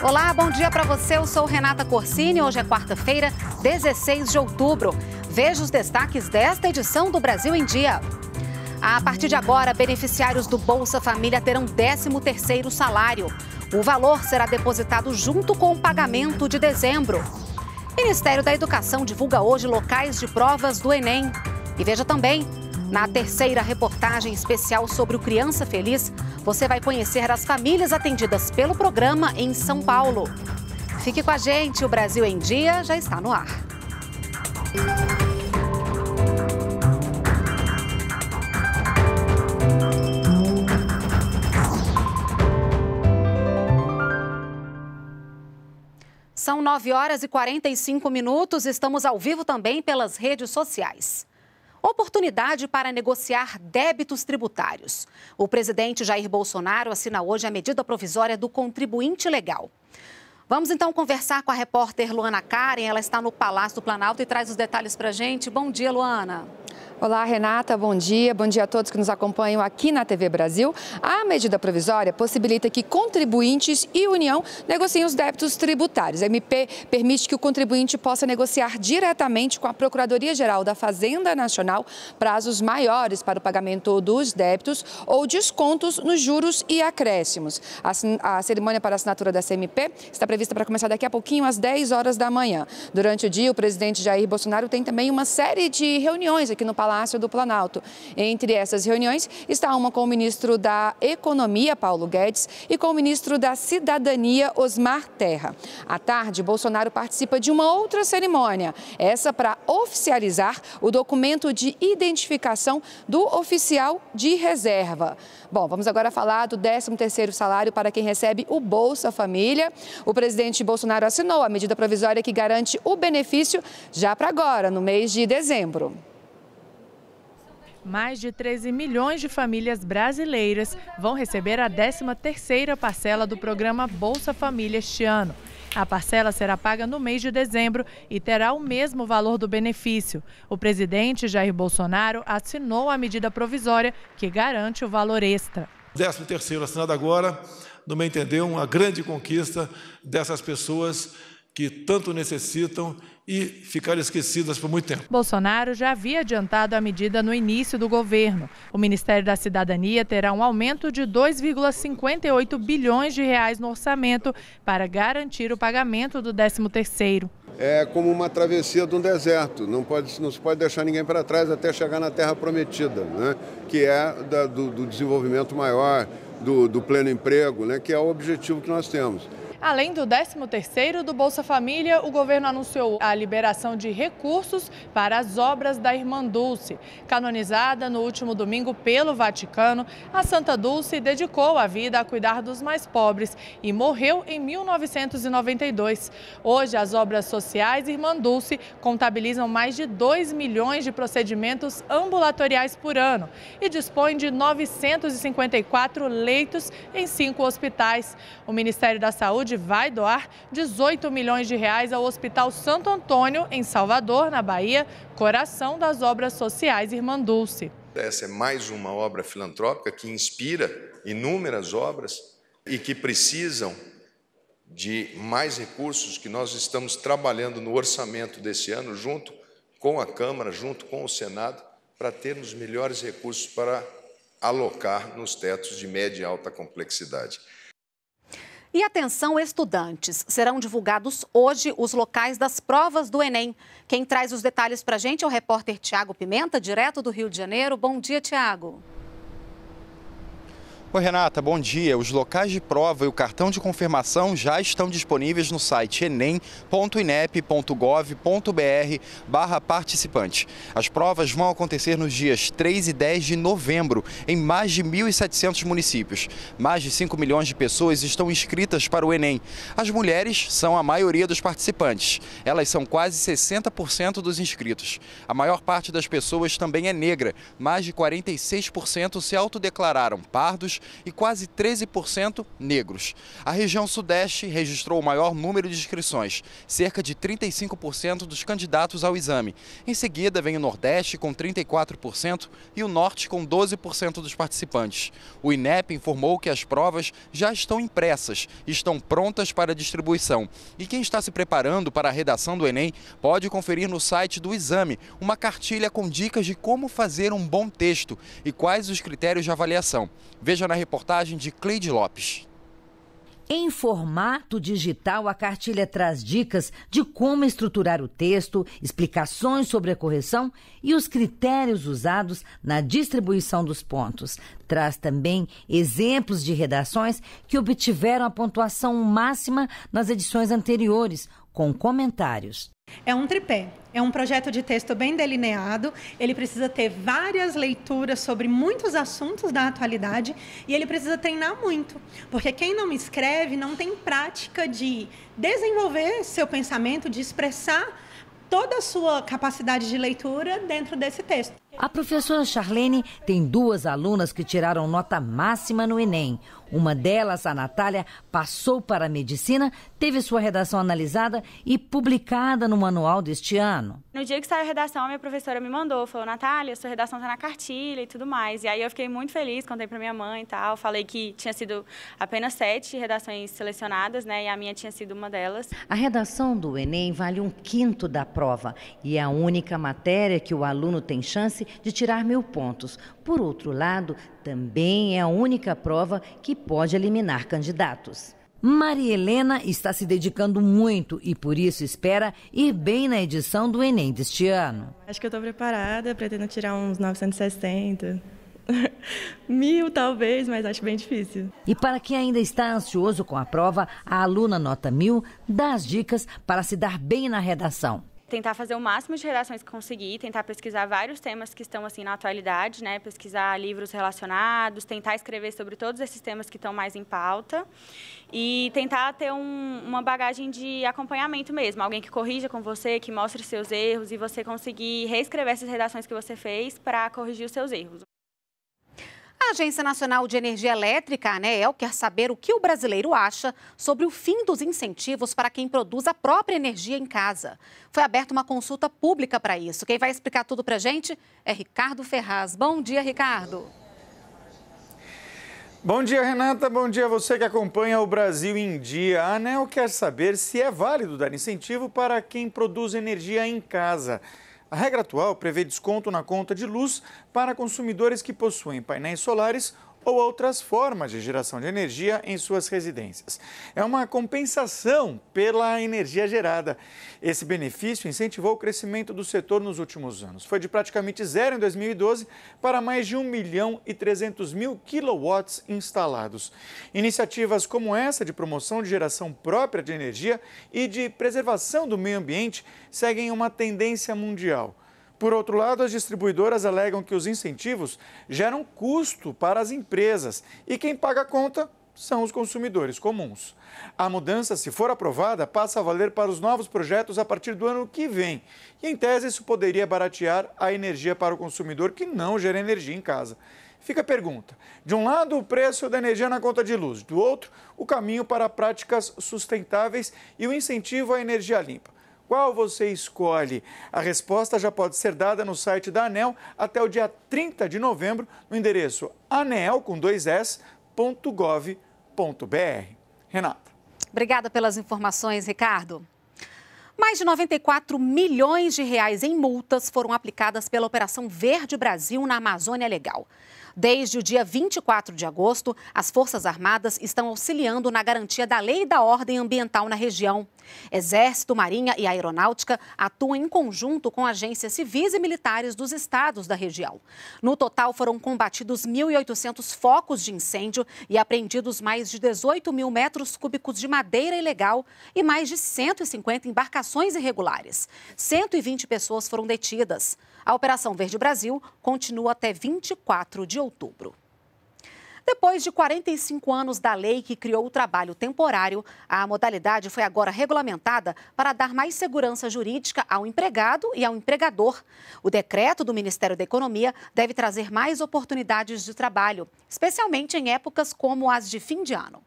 Olá, bom dia para você. Eu sou Renata Corsini. Hoje é quarta-feira, 16 de outubro. Veja os destaques desta edição do Brasil em Dia. A partir de agora, beneficiários do Bolsa Família terão 13º salário. O valor será depositado junto com o pagamento de dezembro. Ministério da Educação divulga hoje locais de provas do Enem. E veja também, na terceira reportagem especial sobre o Criança Feliz, você vai conhecer as famílias atendidas pelo programa em São Paulo. Fique com a gente, o Brasil em Dia já está no ar. São 9 horas e 45 minutos. Estamos ao vivo também pelas redes sociais oportunidade para negociar débitos tributários. O presidente Jair Bolsonaro assina hoje a medida provisória do contribuinte legal. Vamos então conversar com a repórter Luana Karen. Ela está no Palácio do Planalto e traz os detalhes para a gente. Bom dia, Luana. Olá, Renata, bom dia. Bom dia a todos que nos acompanham aqui na TV Brasil. A medida provisória possibilita que contribuintes e União negociem os débitos tributários. A MP permite que o contribuinte possa negociar diretamente com a Procuradoria-Geral da Fazenda Nacional prazos maiores para o pagamento dos débitos ou descontos nos juros e acréscimos. A, cerimônia para assinatura da CMP está prevista para começar daqui a pouquinho, às 10 horas da manhã. Durante o dia, o presidente Jair Bolsonaro tem também uma série de reuniões aqui no Palácio Palácio do Planalto. Entre essas reuniões está uma com o ministro da Economia, Paulo Guedes, e com o ministro da Cidadania, Osmar Terra. À tarde, Bolsonaro participa de uma outra cerimônia, essa para oficializar o documento de identificação do oficial de reserva. Bom, vamos agora falar do 13º salário para quem recebe o Bolsa Família. O presidente Bolsonaro assinou a medida provisória que garante o benefício já para agora, no mês de dezembro. Mais de 13 milhões de famílias brasileiras vão receber a 13ª parcela do programa Bolsa Família este ano. A parcela será paga no mês de dezembro e terá o mesmo valor do benefício. O presidente Jair Bolsonaro assinou a medida provisória que garante o valor extra. 13 terceiro assinado agora, no meu entender, uma grande conquista dessas pessoas que tanto necessitam e ficaram esquecidas por muito tempo. Bolsonaro já havia adiantado a medida no início do governo. O Ministério da Cidadania terá um aumento de 2,58 bilhões de reais no orçamento para garantir o pagamento do 13º. É como uma travessia de um deserto, não, pode, não se pode deixar ninguém para trás até chegar na terra prometida, né? que é da, do, do, desenvolvimento maior, do, do pleno emprego, né? que é o objetivo que nós temos. Além do 13º do Bolsa Família, o governo anunciou a liberação de recursos para as obras da Irmã Dulce. Canonizada no último domingo pelo Vaticano, a Santa Dulce dedicou a vida a cuidar dos mais pobres e morreu em 1992. Hoje, as obras sociais Irmã Dulce contabilizam mais de 2 milhões de procedimentos ambulatoriais por ano e dispõe de 954 leitos em cinco hospitais. O Ministério da Saúde Saúde vai doar 18 milhões de reais ao Hospital Santo Antônio, em Salvador, na Bahia, coração das obras sociais Irmã Dulce. Essa é mais uma obra filantrópica que inspira inúmeras obras e que precisam de mais recursos que nós estamos trabalhando no orçamento desse ano, junto com a Câmara, junto com o Senado, para termos melhores recursos para alocar nos tetos de média e alta complexidade. E atenção, estudantes, serão divulgados hoje os locais das provas do Enem. Quem traz os detalhes para a gente é o repórter Tiago Pimenta, direto do Rio de Janeiro. Bom dia, Tiago. Oi, Renata, bom dia. Os locais de prova e o cartão de confirmação já estão disponíveis no site enem.inep.gov.br barra participante. As provas vão acontecer nos dias 3 e 10 de novembro, em mais de 1.700 municípios. Mais de 5 milhões de pessoas estão inscritas para o Enem. As mulheres são a maioria dos participantes. Elas são quase 60% dos inscritos. A maior parte das pessoas também é negra. Mais de 46% se autodeclararam pardos e quase 13% negros. A região Sudeste registrou o maior número de inscrições, cerca de 35% dos candidatos ao exame. Em seguida, vem o Nordeste com 34% e o Norte com 12% dos participantes. O INEP informou que as provas já estão impressas, estão prontas para distribuição. E quem está se preparando para a redação do Enem pode conferir no site do exame uma cartilha com dicas de como fazer um bom texto e quais os critérios de avaliação. Veja na reportagem de Cleide Lopes. Em formato digital, a cartilha traz dicas de como estruturar o texto, explicações sobre a correção e os critérios usados na distribuição dos pontos. Traz também exemplos de redações que obtiveram a pontuação máxima nas edições anteriores, com comentários. É um tripé. É um projeto de texto bem delineado. Ele precisa ter várias leituras sobre muitos assuntos da atualidade e ele precisa treinar muito, porque quem não escreve não tem prática de desenvolver seu pensamento, de expressar toda a sua capacidade de leitura dentro desse texto. A professora Charlene tem duas alunas que tiraram nota máxima no Enem. Uma delas, a Natália, passou para a medicina, teve sua redação analisada e publicada no manual deste ano. No dia que saiu a redação, a minha professora me mandou, falou: Natália, sua redação está na cartilha e tudo mais. E aí eu fiquei muito feliz, contei para minha mãe e tal. Falei que tinha sido apenas sete redações selecionadas, né? E a minha tinha sido uma delas. A redação do Enem vale um quinto da prova e é a única matéria que o aluno tem chance de tirar mil pontos. Por outro lado, também é a única prova que pode eliminar candidatos. Maria Helena está se dedicando muito e por isso espera ir bem na edição do Enem deste ano. Acho que eu estou preparada, pretendo tirar uns 960. Mil, talvez, mas acho bem difícil. E para quem ainda está ansioso com a prova, a aluna nota mil dá as dicas para se dar bem na redação tentar fazer o máximo de redações que conseguir, tentar pesquisar vários temas que estão assim na atualidade, né? Pesquisar livros relacionados, tentar escrever sobre todos esses temas que estão mais em pauta e tentar ter um, uma bagagem de acompanhamento mesmo, alguém que corrija com você, que mostre seus erros e você conseguir reescrever essas redações que você fez para corrigir os seus erros. A Agência Nacional de Energia Elétrica, ANEEL, quer saber o que o brasileiro acha sobre o fim dos incentivos para quem produz a própria energia em casa. Foi aberta uma consulta pública para isso. Quem vai explicar tudo para a gente é Ricardo Ferraz. Bom dia, Ricardo. Bom dia, Renata. Bom dia a você que acompanha o Brasil em Dia. A ANEL quer saber se é válido dar incentivo para quem produz energia em casa. A regra atual prevê desconto na conta de luz para consumidores que possuem painéis solares ou outras formas de geração de energia em suas residências. É uma compensação pela energia gerada. Esse benefício incentivou o crescimento do setor nos últimos anos. Foi de praticamente zero em 2012 para mais de 1 milhão e 300 mil quilowatts instalados. Iniciativas como essa de promoção de geração própria de energia e de preservação do meio ambiente seguem uma tendência mundial. Por outro lado, as distribuidoras alegam que os incentivos geram custo para as empresas e quem paga a conta são os consumidores comuns. A mudança, se for aprovada, passa a valer para os novos projetos a partir do ano que vem. E, em tese, isso poderia baratear a energia para o consumidor que não gera energia em casa. Fica a pergunta: de um lado, o preço da energia na conta de luz, do outro, o caminho para práticas sustentáveis e o incentivo à energia limpa. Qual você escolhe? A resposta já pode ser dada no site da ANEL até o dia 30 de novembro no endereço anel com dois Renata. Obrigada pelas informações, Ricardo. Mais de 94 milhões de reais em multas foram aplicadas pela Operação Verde Brasil na Amazônia Legal. Desde o dia 24 de agosto, as Forças Armadas estão auxiliando na garantia da lei e da ordem ambiental na região. Exército, Marinha e Aeronáutica atuam em conjunto com agências civis e militares dos estados da região. No total, foram combatidos 1.800 focos de incêndio e apreendidos mais de 18 mil metros cúbicos de madeira ilegal e mais de 150 embarcações irregulares. 120 pessoas foram detidas. A Operação Verde Brasil continua até 24 de outubro outubro. Depois de 45 anos da lei que criou o trabalho temporário, a modalidade foi agora regulamentada para dar mais segurança jurídica ao empregado e ao empregador. O decreto do Ministério da Economia deve trazer mais oportunidades de trabalho, especialmente em épocas como as de fim de ano.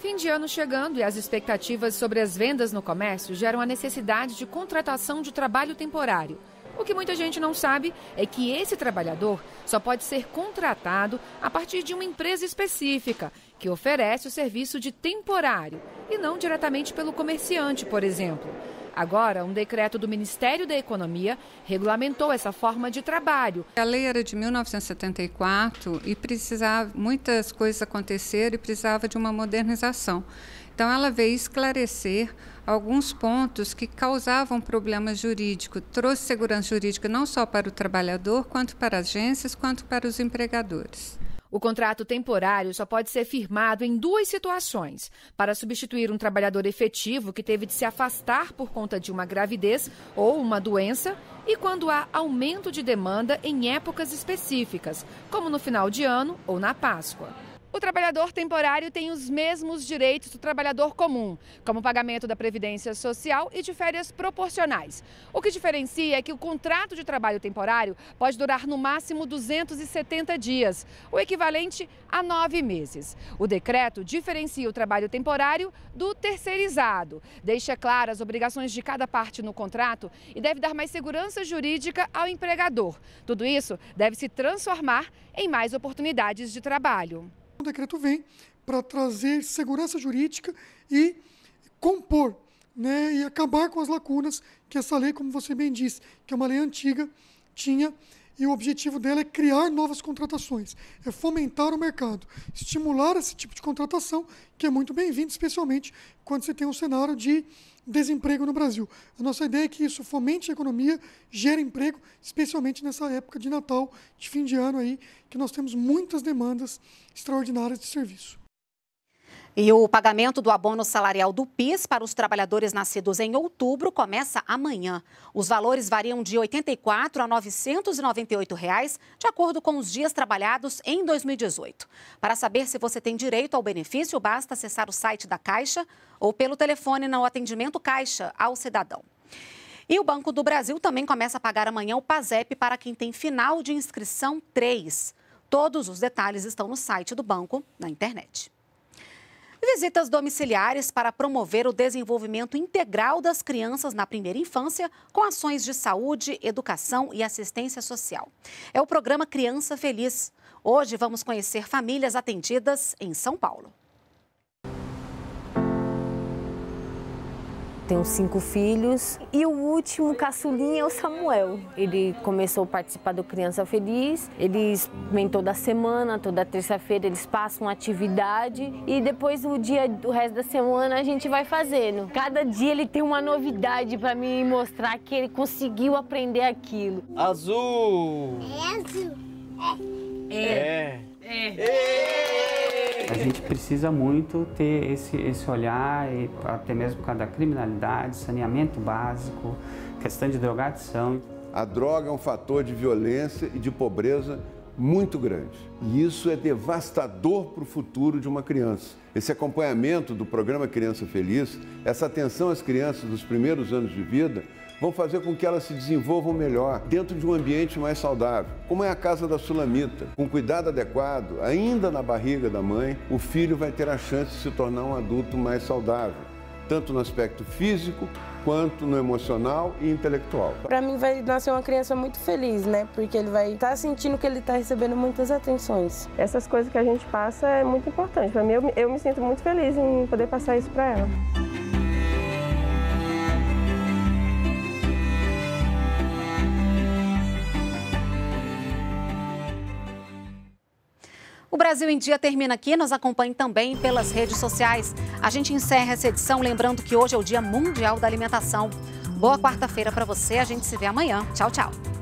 Fim de ano chegando e as expectativas sobre as vendas no comércio geram a necessidade de contratação de trabalho temporário. O que muita gente não sabe é que esse trabalhador só pode ser contratado a partir de uma empresa específica, que oferece o serviço de temporário e não diretamente pelo comerciante, por exemplo. Agora, um decreto do Ministério da Economia regulamentou essa forma de trabalho. A lei era de 1974 e precisava muitas coisas acontecer e precisava de uma modernização. Então, ela veio esclarecer alguns pontos que causavam problemas jurídicos, trouxe segurança jurídica não só para o trabalhador, quanto para as agências, quanto para os empregadores. O contrato temporário só pode ser firmado em duas situações: para substituir um trabalhador efetivo que teve de se afastar por conta de uma gravidez ou uma doença, e quando há aumento de demanda em épocas específicas, como no final de ano ou na Páscoa. O trabalhador temporário tem os mesmos direitos do trabalhador comum, como pagamento da previdência social e de férias proporcionais. O que diferencia é que o contrato de trabalho temporário pode durar no máximo 270 dias, o equivalente a nove meses. O decreto diferencia o trabalho temporário do terceirizado, deixa claras as obrigações de cada parte no contrato e deve dar mais segurança jurídica ao empregador. Tudo isso deve se transformar em mais oportunidades de trabalho. O decreto vem para trazer segurança jurídica e compor né, e acabar com as lacunas que essa lei, como você bem disse, que é uma lei antiga, tinha e o objetivo dela é criar novas contratações, é fomentar o mercado, estimular esse tipo de contratação, que é muito bem-vindo, especialmente quando você tem um cenário de desemprego no Brasil. A nossa ideia é que isso fomente a economia, gere emprego, especialmente nessa época de Natal, de fim de ano aí, que nós temos muitas demandas extraordinárias de serviço. E o pagamento do abono salarial do PIS para os trabalhadores nascidos em outubro começa amanhã. Os valores variam de R$ 84 a R$ 998, reais, de acordo com os dias trabalhados em 2018. Para saber se você tem direito ao benefício, basta acessar o site da Caixa ou pelo telefone no atendimento Caixa ao cidadão. E o Banco do Brasil também começa a pagar amanhã o PASEP para quem tem final de inscrição 3. Todos os detalhes estão no site do banco na internet. Visitas domiciliares para promover o desenvolvimento integral das crianças na primeira infância, com ações de saúde, educação e assistência social. É o programa Criança Feliz. Hoje vamos conhecer famílias atendidas em São Paulo. tenho cinco filhos. E o último caçulinha é o Samuel. Ele começou a participar do Criança Feliz. Eles vêm toda semana, toda terça-feira eles passam atividade e depois o dia, do resto da semana a gente vai fazendo. Cada dia ele tem uma novidade para me mostrar que ele conseguiu aprender aquilo. Azul. É azul. É. É. é. é. é a gente precisa muito ter esse, esse olhar, até mesmo por causa da criminalidade, saneamento básico, questão de drogadição. A droga é um fator de violência e de pobreza muito grande. E isso é devastador para o futuro de uma criança. Esse acompanhamento do programa Criança Feliz, essa atenção às crianças dos primeiros anos de vida, vão fazer com que elas se desenvolvam melhor, dentro de um ambiente mais saudável, como é a casa da Sulamita. Com cuidado adequado, ainda na barriga da mãe, o filho vai ter a chance de se tornar um adulto mais saudável, tanto no aspecto físico quanto no emocional e intelectual. Para mim vai nascer uma criança muito feliz, né? Porque ele vai estar tá sentindo que ele está recebendo muitas atenções. Essas coisas que a gente passa é muito importante. Para mim eu, eu me sinto muito feliz em poder passar isso para ela. Brasil em Dia termina aqui. Nos acompanhe também pelas redes sociais. A gente encerra essa edição lembrando que hoje é o Dia Mundial da Alimentação. Boa quarta-feira para você. A gente se vê amanhã. Tchau, tchau.